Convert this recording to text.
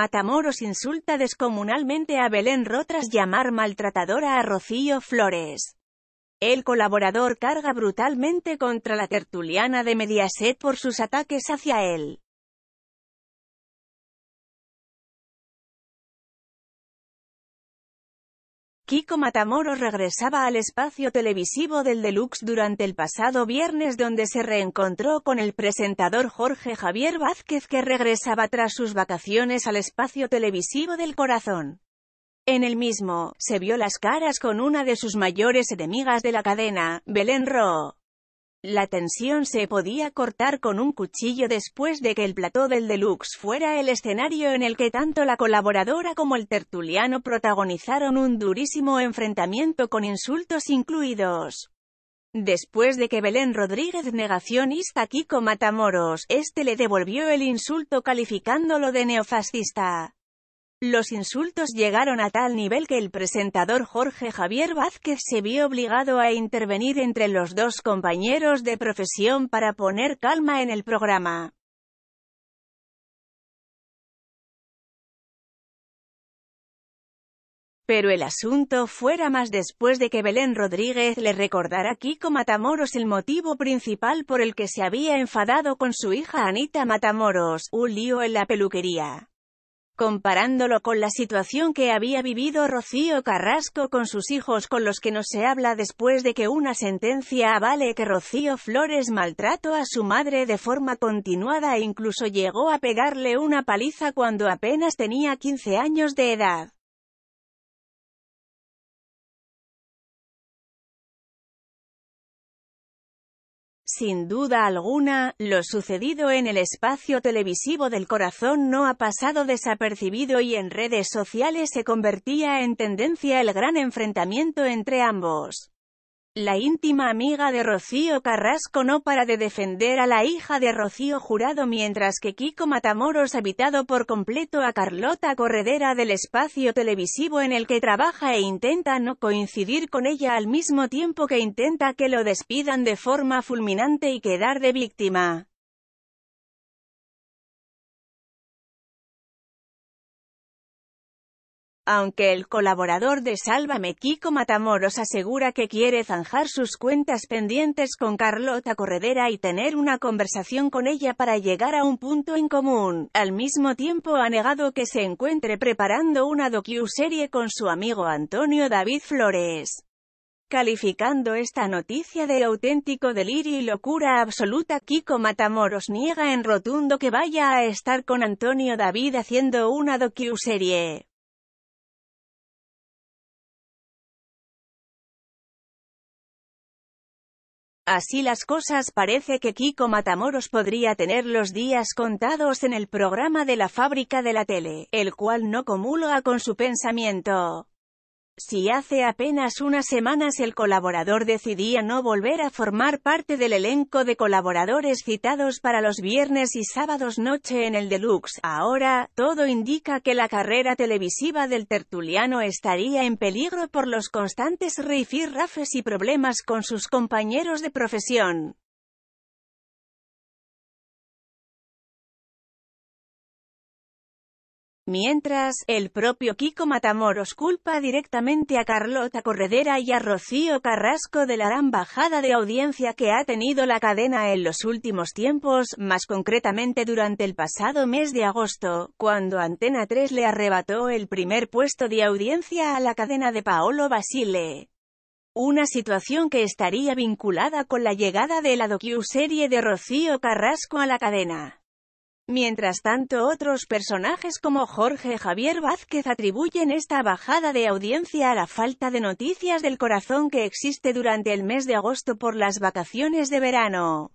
Matamoros insulta descomunalmente a Belén Rotras llamar maltratadora a Rocío Flores. El colaborador carga brutalmente contra la tertuliana de Mediaset por sus ataques hacia él. Kiko Matamoros regresaba al espacio televisivo del Deluxe durante el pasado viernes donde se reencontró con el presentador Jorge Javier Vázquez que regresaba tras sus vacaciones al espacio televisivo del corazón. En el mismo, se vio las caras con una de sus mayores enemigas de la cadena, Belén Ro. La tensión se podía cortar con un cuchillo después de que el plató del deluxe fuera el escenario en el que tanto la colaboradora como el tertuliano protagonizaron un durísimo enfrentamiento con insultos incluidos. Después de que Belén Rodríguez negacionista Kiko Matamoros, este le devolvió el insulto calificándolo de neofascista. Los insultos llegaron a tal nivel que el presentador Jorge Javier Vázquez se vio obligado a intervenir entre los dos compañeros de profesión para poner calma en el programa. Pero el asunto fuera más después de que Belén Rodríguez le recordara a Kiko Matamoros el motivo principal por el que se había enfadado con su hija Anita Matamoros, un lío en la peluquería comparándolo con la situación que había vivido Rocío Carrasco con sus hijos con los que no se habla después de que una sentencia avale que Rocío Flores maltrató a su madre de forma continuada e incluso llegó a pegarle una paliza cuando apenas tenía 15 años de edad. Sin duda alguna, lo sucedido en el espacio televisivo del corazón no ha pasado desapercibido y en redes sociales se convertía en tendencia el gran enfrentamiento entre ambos. La íntima amiga de Rocío Carrasco no para de defender a la hija de Rocío Jurado mientras que Kiko Matamoros ha evitado por completo a Carlota Corredera del espacio televisivo en el que trabaja e intenta no coincidir con ella al mismo tiempo que intenta que lo despidan de forma fulminante y quedar de víctima. aunque el colaborador de Sálvame Kiko Matamoros asegura que quiere zanjar sus cuentas pendientes con Carlota Corredera y tener una conversación con ella para llegar a un punto en común. Al mismo tiempo ha negado que se encuentre preparando una docu-serie con su amigo Antonio David Flores calificando esta noticia de auténtico delirio y locura absoluta. Kiko Matamoros niega en rotundo que vaya a estar con Antonio David haciendo una docu-serie. Así las cosas parece que Kiko Matamoros podría tener los días contados en el programa de la fábrica de la tele, el cual no comulga con su pensamiento. Si hace apenas unas semanas el colaborador decidía no volver a formar parte del elenco de colaboradores citados para los viernes y sábados noche en el Deluxe, ahora, todo indica que la carrera televisiva del tertuliano estaría en peligro por los constantes rifirrafes y problemas con sus compañeros de profesión. Mientras, el propio Kiko Matamoros culpa directamente a Carlota Corredera y a Rocío Carrasco de la gran bajada de audiencia que ha tenido la cadena en los últimos tiempos, más concretamente durante el pasado mes de agosto, cuando Antena 3 le arrebató el primer puesto de audiencia a la cadena de Paolo Basile una situación que estaría vinculada con la llegada de la docu-serie de Rocío Carrasco a la cadena. Mientras tanto otros personajes como Jorge Javier Vázquez atribuyen esta bajada de audiencia a la falta de noticias del corazón que existe durante el mes de agosto por las vacaciones de verano.